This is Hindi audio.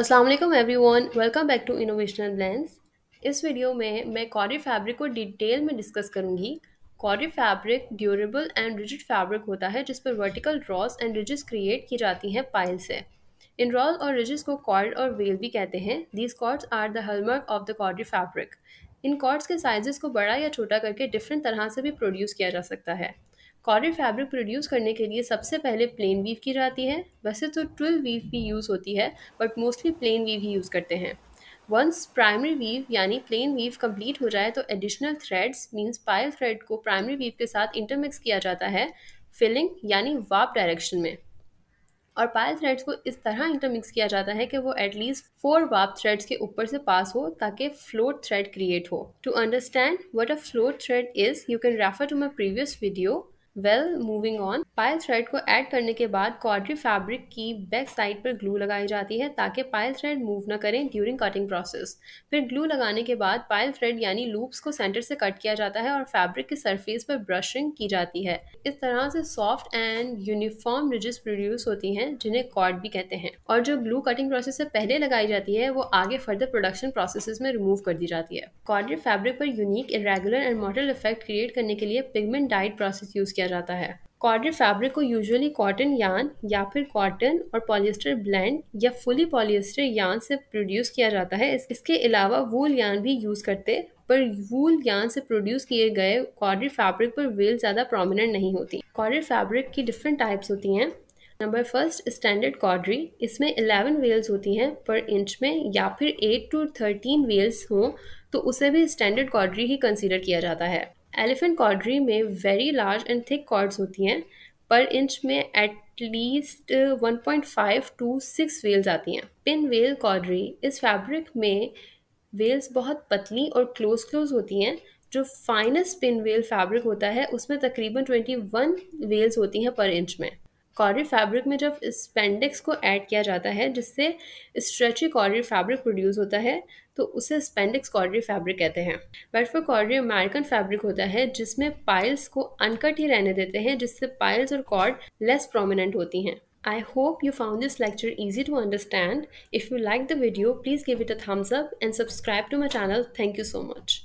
Aslam everyone welcome back to innovational lens इस वीडियो में मैं कॉरी फैब्रिक को डिटेल में डिस्कस करूंगी कॉरी fabric durable and rigid fabric होता है जिस पर vertical rows and ridges create की जाती हैं पाइल से इन रॉल और रिजिस को कॉर्ड और वेल भी कहते हैं these cords are the hallmark of the कॉरी फैब्रिक इन कॉर्ड्स के साइजेस को बड़ा या छोटा करके डिफरेंट तरह से भी प्रोड्यूस किया जा सकता है कॉटन फैब्रिक प्रोड्यूस करने के लिए सबसे पहले प्लेन वीव की जाती है वैसे तो ट्विल वीव भी यूज़ होती है बट मोस्टली प्लेन वीव ही यूज़ करते हैं वंस प्राइमरी वीव यानी प्लेन वीव कंप्लीट हो जाए तो additional threads means pile thread को प्राइमरी वीव के साथ इंटरमिक्स किया जाता है फिलिंग यानी वाप डायरेक्शन में और पायल थ्रेड्स को इस तरह इंटरमिक्स किया जाता है कि वो एटलीस्ट फोर वाप थ्रेड्स के ऊपर से पास हो ताकि फ्लोट थ्रेड क्रिएट हो to understand what a float thread is you can refer to my previous video well moving on pile thread को ऐड करने के बाद क्वाड्री फैब्रिक की बैक साइड पर ग्लू लगाई जाती है ताकि पायल थ्रेड मूव ना करें ड्यूरिंग कटिंग प्रोसेस फिर ग्लू लगाने के बाद पायल थ्रेड यानी लूप्स को सेंटर से कट किया जाता है और फैब्रिक के सरफेस पर ब्रशिंग की जाती है इस तरह से soft and uniform ridges produce होती हैं जिन्हें कॉर्ड भी कहते हैं और जो ग्लू कटिंग प्रोसेस से पहले लगाई जाती है वो आगे फर्दर प्रोडक्शन प्रोसेस में रिमूव कर दी जाती है कॉर्डरी फैब्रिक पर unique irregular and mottled effect create करने के लिए पिगमेंट डाइट प्रोसेस यूज किया जाता है कॉर्डेड फैब्रिक को यूजुअली कॉटन यान या फिर कॉटन और पॉलिएस्टर ब्लेंड या फुली पॉलिएस्टर यान से प्रोड्यूस किया जाता है इसके अलावा वूल यान भी यूज़ करते पर वूल यान से प्रोड्यूस किए गए कॉर्डर फैब्रिक पर वेल ज़्यादा प्रोमिनेंट नहीं होती कॉर्डर फैब्रिक की डिफरेंट टाइप्स होती हैं नंबर फर्स्ट स्टैंडर्ड कॉर्डरी इसमें 11 वेल्स होती हैं पर इंच में या फिर 8 टू 13 वेल्स हों तो उसे भी स्टैंडर्ड कॉर्डरी ही कंसीडर किया जाता है एलिफेंट कॉर्डरी में very large and thick cords होती हैं पर इंच में एटलीस्ट 1.5 टू 6 वेल्स आती हैं पिन वेल कॉर्डरी इस फैब्रिक में वेल्स बहुत पतली और क्लोज क्लोज होती हैं जो फाइनेस्ट पिन वेल फैब्रिक होता है उसमें तकरीबन 21 वेल्स होती हैं पर इंच में कॉरी फैब्रिक में जब स्पेंडिक्स को ऐड किया जाता है जिससे स्ट्रेची कॉरी फैब्रिक प्रोड्यूस होता है तो उसे स्पेंडिक्स कॉरी फैब्रिक कहते हैं बट फॉर कॉरी अमेरिकन फैब्रिक होता है जिसमें पाइल्स को अनकट ही रहने देते हैं जिससे पाइल्स और कॉर्ड लेस प्रोमिनेंट होती हैं I hope you found this lecture easy to understand if you like the video please give it a thumbs up and subscribe to my channel thank you so much